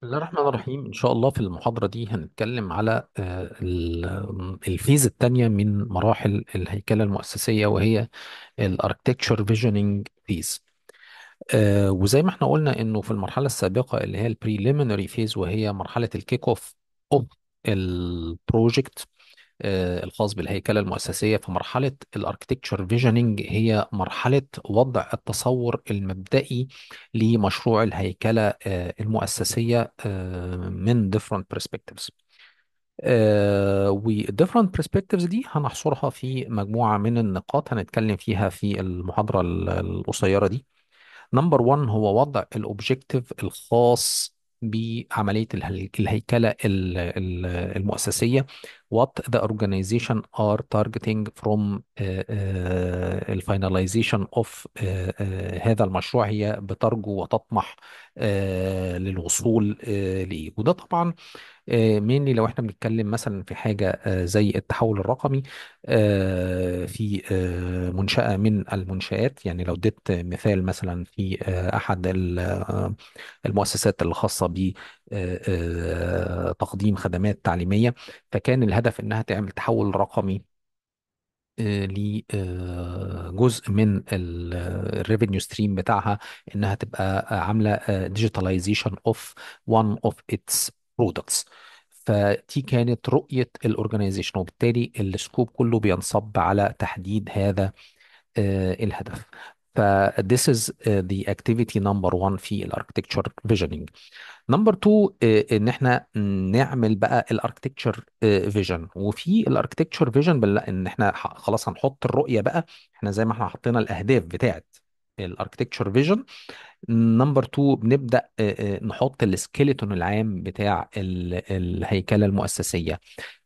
بسم الله الرحمن الرحيم إن شاء الله في المحاضرة دي هنتكلم على آه، الفيز الثانية من مراحل الهيكلة المؤسسية وهي الاركتكتشر فيجننج فيز وزي ما احنا قلنا إنه في المرحلة السابقة اللي هي البريليمينري فيز وهي مرحلة الكيك اوف اوف البروجكت آه، الخاص بالهيكلة المؤسسية في مرحلة الاركتكتشر فيجننج هي مرحلة وضع التصور المبدئي لمشروع الهيكلة آه، المؤسسية آه، من different perspectives وديفرنت برسبكتيفز دي هنحصرها في مجموعة من النقاط هنتكلم فيها في المحاضرة القصيرة دي نمبر 1 هو وضع الأوبجيكتيف الخاص بعملية الهيكلة المؤسسية what the organization are targeting from uh, uh, the uh, uh, هذا المشروع هي بترجو وتطمح uh, للوصول ليه وده طبعا مينلي لو احنا بنتكلم مثلا في حاجه زي التحول الرقمي في منشاه من المنشات يعني لو اديت مثال مثلا في احد المؤسسات الخاصه ب آه، آه، تقديم خدمات تعليمية فكان الهدف إنها تعمل تحول رقمي آه، لجزء من الريفينيو ستريم بتاعها انها تبقى عامله ديجيتاليزيشن اوف وان اوف اتس برودكتس فدي كانت رؤيه الاورجنايزيشن وبالتالي السكوب كله بينصب على تحديد هذا الهدف ف this is uh, the activity number one في الاركتكتشر فيجننج نمبر 2 ان احنا نعمل بقى الاركتكتشر فيجن uh, وفي الاركتكتشر فيجن ان احنا خلاص هنحط الرؤيه بقى احنا زي ما احنا حطينا الاهداف بتاعت الاركتكتشر فيجن نمبر 2 بنبدا آه، آه، نحط السكيلتون العام بتاع الهيكله المؤسسيه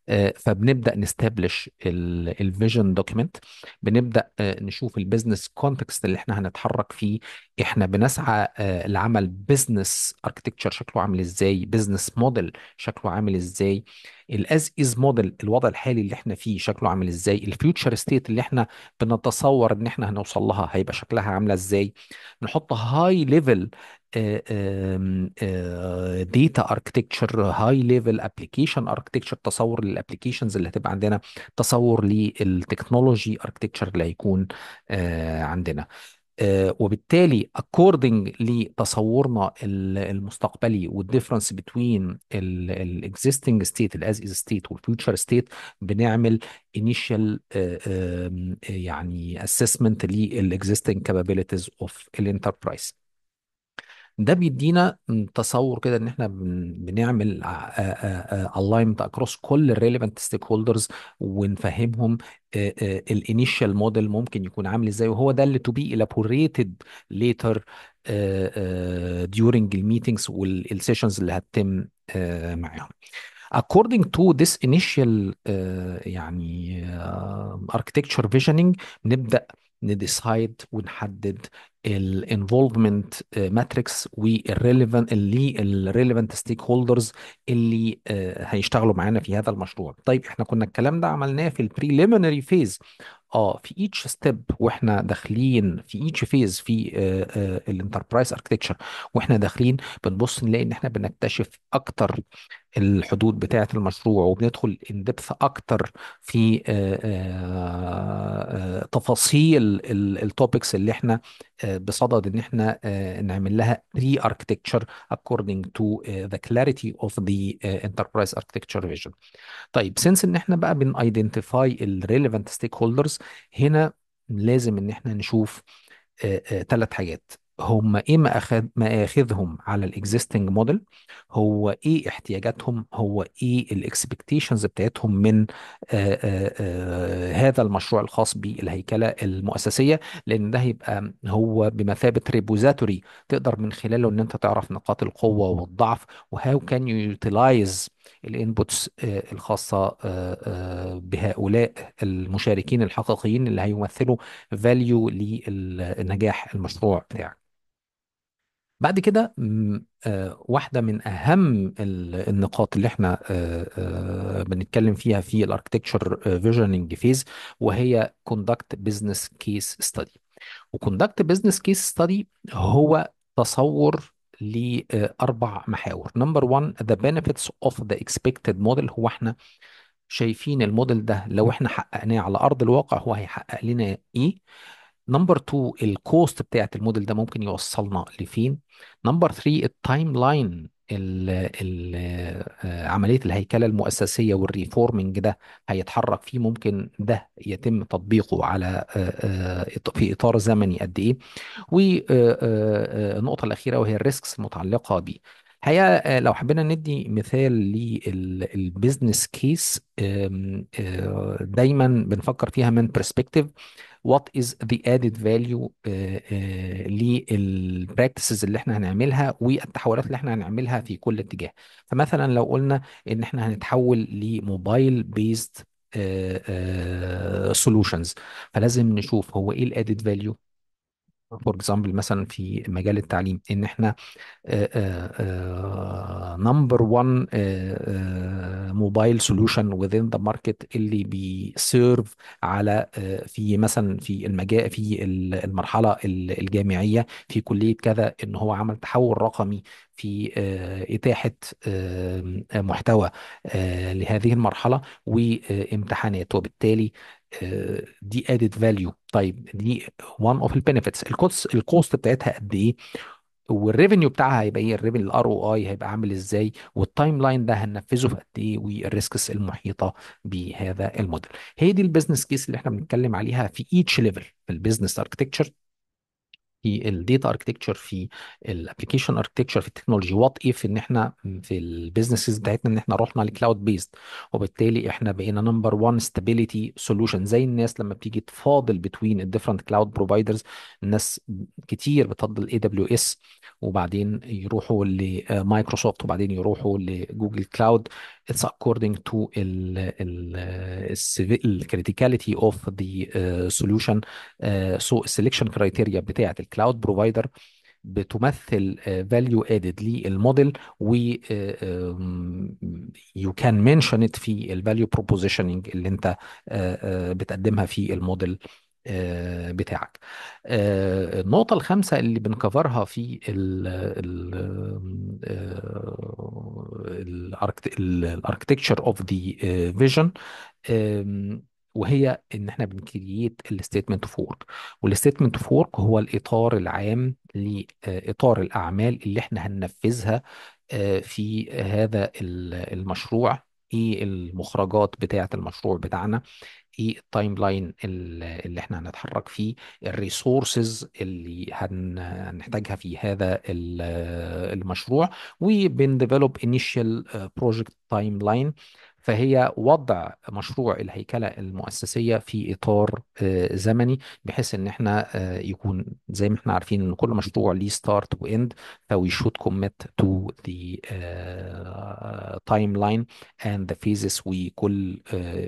آه، فبنبدا نستبلش الفيجن دوكيمنت بنبدا آه، نشوف البيزنس كونتكست اللي احنا هنتحرك فيه احنا بنسعى آه، لعمل بيزنس اركتكتشر شكله عامل ازاي بيزنس موديل شكله عامل ازاي الاز از موديل الوضع الحالي اللي احنا فيه شكله عامل ازاي الفيوتشر ستيت اللي احنا بنتصور ان احنا هنوصل لها هيبقى شكلها عامله ازاي نحط هاي ليفل ديتا اركتكتشر هاي ليفل ابلكيشن اركتكتشر تصور للابلكيشنز اللي هتبقى عندنا تصور للتكنولوجي اركتكتشر اللي هيكون uh, عندنا آه، وبالتالي according لتصورنا المستقبلي والديفرنس بين الاكزيستنج ستيت الاز از ستيت والفيوتشر ستيت بنعمل initial آه، يعني assessment للاكزيستنج capabilities of الانتربرايز ده بيدينا تصور كده ان احنا بنعمل الاينمنت اكروس كل الريليفنت ستيك هولدرز ونفهمهم الانيشال موديل ممكن يكون عامل ازاي وهو ده اللي تو بي الابوريتد ليتر during الميتينجز والسيشنز اللي هتتم معاهم according to this initial uh, يعني uh, architecture visioning نبدأ نديسايد ونحدد الانفولفمنت ماتريكس والريليفنت اللي الريليفنت ستيك هولدرز اللي آه، هيشتغلوا معانا في هذا المشروع طيب احنا كنا الكلام ده عملناه في البريليمينري فيز اه في ايتش ستيب واحنا داخلين في ايتش فيز في آه، آه، الانتربرايز اركتكتشر واحنا داخلين بنبص نلاقي ان احنا بنكتشف اكتر الحدود بتاعة المشروع وبندخل اندبث أكتر في آه، آه، آه، تفاصيل التوبكس اللي احنا بصدد ان احنا نعمل لها ري اركتكتشر اكوردنج تو ذا كلاريتي اوف ذا انتربرايز اركتكتشر فيجن طيب سنس ان احنا بقى بن ايدنتيفاي الريليفنت ستيك هولدرز هنا لازم ان احنا نشوف ثلاث حاجات هم ايه مأخذ مآخذهم على الاكزيستنج موديل هو ايه احتياجاتهم هو ايه الاكسبكتيشنز بتاعتهم من آآ آآ هذا المشروع الخاص بالهيكله المؤسسيه لان ده هيبقى هو بمثابه ريبوزاتوري تقدر من خلاله ان انت تعرف نقاط القوه والضعف وهاو كان يوتيلايز الانبوتس الخاصه بهؤلاء المشاركين الحقيقيين اللي هيمثلوا فاليو للنجاح المشروع بتاعك بعد كده آه، واحدة من أهم النقاط اللي احنا آه، آه، بنتكلم فيها في الاركتكتشر فيجننج فيز وهي كوندكت بزنس كيس ستادي وكوندكت بزنس كيس ستادي هو تصور لأربع محاور نمبر 1 ذا بينفيتس اوف ذا اكسبكتد موديل هو احنا شايفين الموديل ده لو احنا حققناه على أرض الواقع هو هيحقق لنا ايه نمبر 2 الكوست بتاعت الموديل ده ممكن يوصلنا لفين نمبر 3 التايم لاين عمليه الهيكله المؤسسيه والريفورمنج ده هيتحرك فيه ممكن ده يتم تطبيقه على آه، آه، في اطار زمني قد ايه والنقطه آه، الاخيره وهي الريسكس المتعلقه بيه الحقيقه لو حبينا ندي مثال للبزنس كيس دايما بنفكر فيها من برسبكتيف what is the added value آه، آه، للبراكتسز اللي احنا هنعملها والتحولات اللي احنا هنعملها في كل اتجاه فمثلا لو قلنا ان احنا هنتحول لموبايل بيست سولوشنز فلازم نشوف هو ايه الادد فاليو فور اكزامبل مثلا في مجال التعليم ان احنا نمبر 1 موبايل سوليوشن within ذا ماركت اللي بيسيرف على في مثلا في المجال في المرحله الجامعيه في كليه كذا ان هو عمل تحول رقمي في إتاحة محتوى لهذه المرحلة وامتحانات وبالتالي آه، دي ادد فاليو طيب دي وان اوف البنفيتس الكوست الكوست بتاعتها قد ايه والريفينيو بتاعها هيبقى ايه الريفينيو الار او اي هيبقى عامل ازاي والتايم لاين ده هننفذه في قد ايه والريسكس المحيطه بهذا الموديل هي دي البيزنس كيس اللي احنا بنتكلم عليها في ايتش ليفل في البيزنس اركتكتشر في الديتا اركتكتشر في الابلكيشن اركتكتشر في التكنولوجي وات اف ان احنا في البيزنسز بتاعتنا ان احنا رحنا لكلاود بيست وبالتالي احنا بقينا نمبر 1 ستابيليتي سولوشن زي الناس لما بتيجي تفاضل بتوين الديفرنت كلاود بروفايدرز الناس كتير بتفضل اي دبليو اس وبعدين يروحوا لمايكروسوفت وبعدين يروحوا لجوجل كلاود اتس اكوردنج تو الكريتيكاليتي اوف ذا سولوشن سو السليكشن كرايتيريا بتاعه كلاود بروفايدر بتمثل فاليو آه، ادد للموديل و يو كان منشن ات في الفاليو بروبوزيشننج اللي انت آه، آه، بتقدمها في الموديل بتاعك النقطة الخامسة اللي بنكفرها في الاركتكتشر اوف ذا فيجن وهي ان احنا بنكرييت الستيتمنت اوف ورك والستيتمنت اوف ورك هو الاطار العام لاطار آه، الاعمال اللي احنا هننفذها آه، في هذا المشروع ايه المخرجات بتاعه المشروع بتاعنا ايه التايم لاين اللي احنا هنتحرك فيه الريسورسز اللي هنحتاجها في هذا آه، المشروع وبنديفلوب انيشال بروجكت تايم لاين فهي وضع مشروع الهيكله المؤسسيه في اطار آه، زمني بحيث ان احنا آه، يكون زي ما احنا عارفين ان كل مشروع ليه ستارت واند فوي شود كوميت تو ذا تايم لاين اند ذا فيزز وكل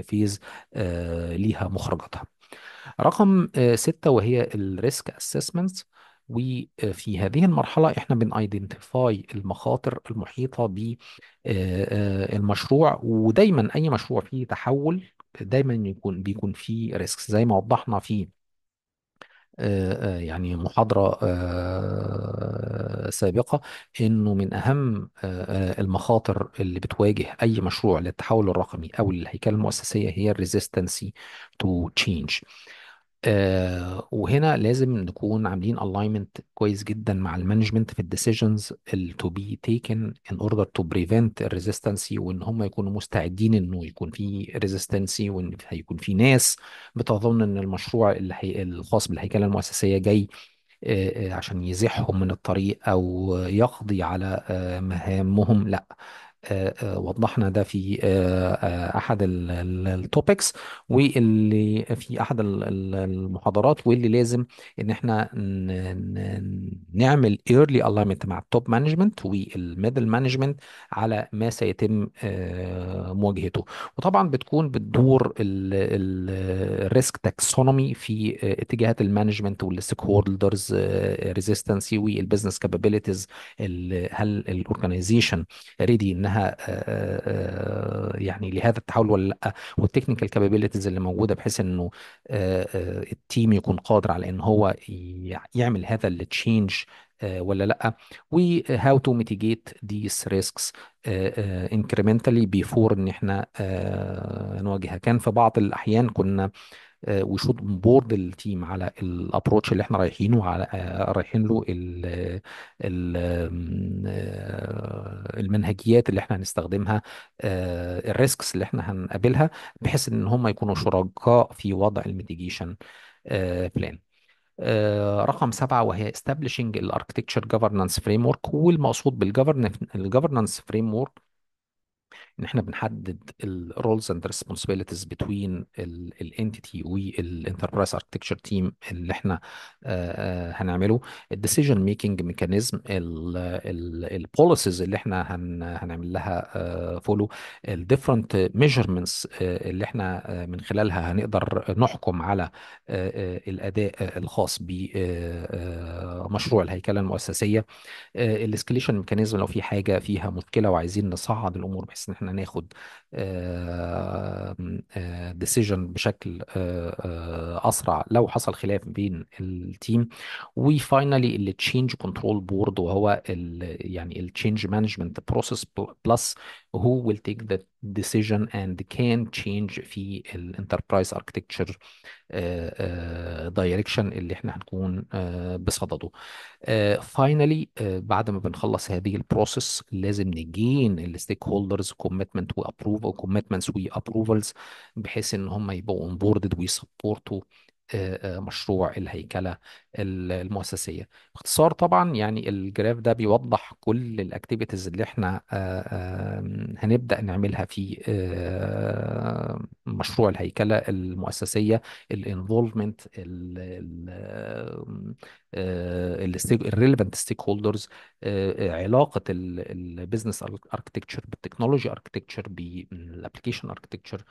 فيز ليها مخرجاتها رقم آه، ستة وهي الريسك اسسمنت وفي هذه المرحلة احنا بنايدنتيفاي المخاطر المحيطة بالمشروع آه، آه، ودايما اي مشروع فيه تحول دايما يكون بيكون فيه ريسك زي ما وضحنا في آه، يعني محاضرة سابقة انه من اهم المخاطر اللي بتواجه اي مشروع للتحول الرقمي او للهيكل المؤسسية هي الريزيستنسي تو تشينج آه، وهنا لازم نكون عاملين alignment كويس جدا مع المانجمنت في الديسيجنز to be taken in order to prevent الريزيستنسي وان هم يكونوا مستعدين انه يكون في ريزيستنسي وان هيكون في ناس بتظن ان المشروع اللي الخاص بالهيكله المؤسسيه جاي آه، آه، عشان يزيحهم من الطريق او يقضي على مهامهم لا آه، آه، وضحنا ده في آه، احد التوبكس واللي في احد المحاضرات واللي لازم ان احنا نعمل ايرلي الاينمنت مع التوب مانجمنت والميدل مانجمنت على ما سيتم مواجهته وطبعا بتكون بتدور الريسك تاكسونومي في اتجاهات المانجمنت والستيك هولدرز ريزيستنسي والبزنس كابابيلتيز هل الاورجنايزيشن ريدي انها آه، آه، آه، يعني لهذا التحول ولا لا والتكنيكال كابابيلتيز اللي موجوده بحيث انه التيم يكون قادر على ان هو يعمل هذا التشينج ولا لا هاو تو ميتيجيت ذيس ريسكس انكريمنتالي بيفور ان احنا نواجهها كان في بعض الاحيان كنا وي شود بورد التيم على الابروتش اللي احنا رايحينه على آه، رايحين له ال ال آه، المنهجيات اللي احنا هنستخدمها آه، الريسكس اللي احنا هنقابلها بحيث ان هم يكونوا شركاء في وضع الميتيجيشن بلان رقم سبعة وهي establishing الاركتكتشر governance framework والمقصود بالجفرنس فريم ورك ان احنا بنحدد الرولز اند ريسبونسبيلتيز بتوين الانتيتي والانتربرايز اركتكتشر تيم اللي احنا هنعمله الديسيجن ميكنج ميكانيزم البوليسيز اللي احنا هنعمل لها فولو الديفرنت ميجرمنتس اللي احنا من خلالها هنقدر نحكم على الاداء الخاص بمشروع الهيكله المؤسسيه الاسكليشن ميكانيزم لو في حاجه فيها مشكله وعايزين نصعد الامور بحيث ان احنا احنا ناخد ديسيجن آه، آه، بشكل آه، اسرع لو حصل خلاف بين التيم وفاينلي التشينج كنترول بورد وهو الـ يعني التشينج مانجمنت بروسيس بلس هو ويل تيك ذا decision and can change في الانتربرايز اركتكتشر دايركشن اللي احنا هنكون آه، بصدده uh, بعد ما بنخلص هذه البروسيس لازم نجين الستيك هولدرز كوميتمنت commitments كوميتمنتس approvals بحيث ان هم يبقوا اونبوردد ويسبورتوا آه، آه، مشروع الهيكله المؤسسيه باختصار طبعا يعني الجراف ده بيوضح كل الاكتيفيتيز اللي احنا آه، هنبدا نعملها في مشروع الهيكله المؤسسيه الانفولفمنت الريليفنت ستيك هولدرز علاقه البيزنس اركتكتشر بالتكنولوجي اركتكتشر بالابلكيشن اركتكتشر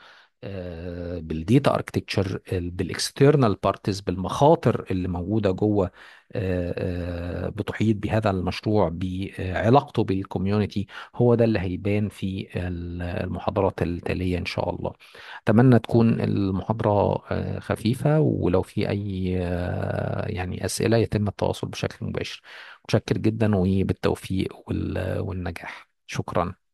آه، بالديتا اركتكتشر بالاكسترنال بارتس بالمخاطر اللي موجوده جوه آه، آه، بتحيط بهذا المشروع بعلاقته بالكوميونتي هو ده اللي هيبان في المحاضرات التاليه ان شاء الله اتمنى تكون المحاضره خفيفه ولو في اي يعني اسئله يتم التواصل بشكل مباشر متشكر جدا وبالتوفيق والنجاح شكرا